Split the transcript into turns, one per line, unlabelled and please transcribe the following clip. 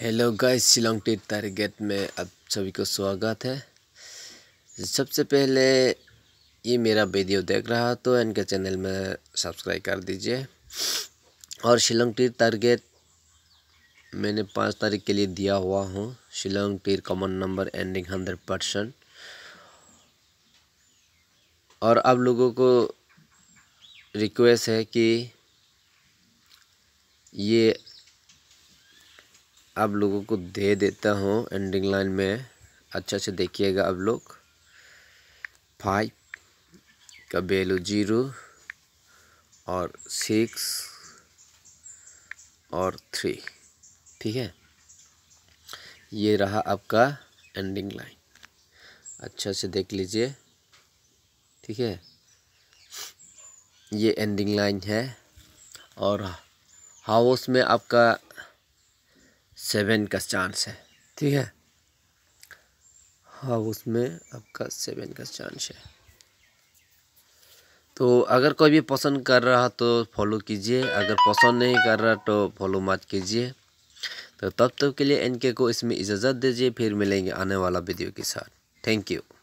hello guys Shillong टी target में आप सभी को स्वागत है सबसे पहले ये मेरा वीडियो देख रहा तो इनके चैनल में सब्सक्राइब कर दीजिए और शिलोंग टीर टारगेट मैंने पाँच तारीख के लिए दिया हुआ हूँ Shillong Teer common number ending hundred percent और आप लोगों को रिक्वेस्ट है कि ये आप लोगों को दे देता हूँ एंडिंग लाइन में अच्छा से देखिएगा आप लोग फाइव का वैल्यू जीरो और सिक्स और थ्री ठीक है ये रहा आपका एंडिंग लाइन अच्छा से देख लीजिए ठीक है ये एंडिंग लाइन है और हाउस में आपका सेवन का चांस है ठीक है हाँ उसमें आपका सेवन का चांस है तो अगर कोई भी पसंद कर रहा तो फॉलो कीजिए अगर पसंद नहीं कर रहा तो फॉलो मत कीजिए तो तब तक के लिए एनके को इसमें इजाज़त दीजिए फिर मिलेंगे आने वाला वीडियो के साथ थैंक यू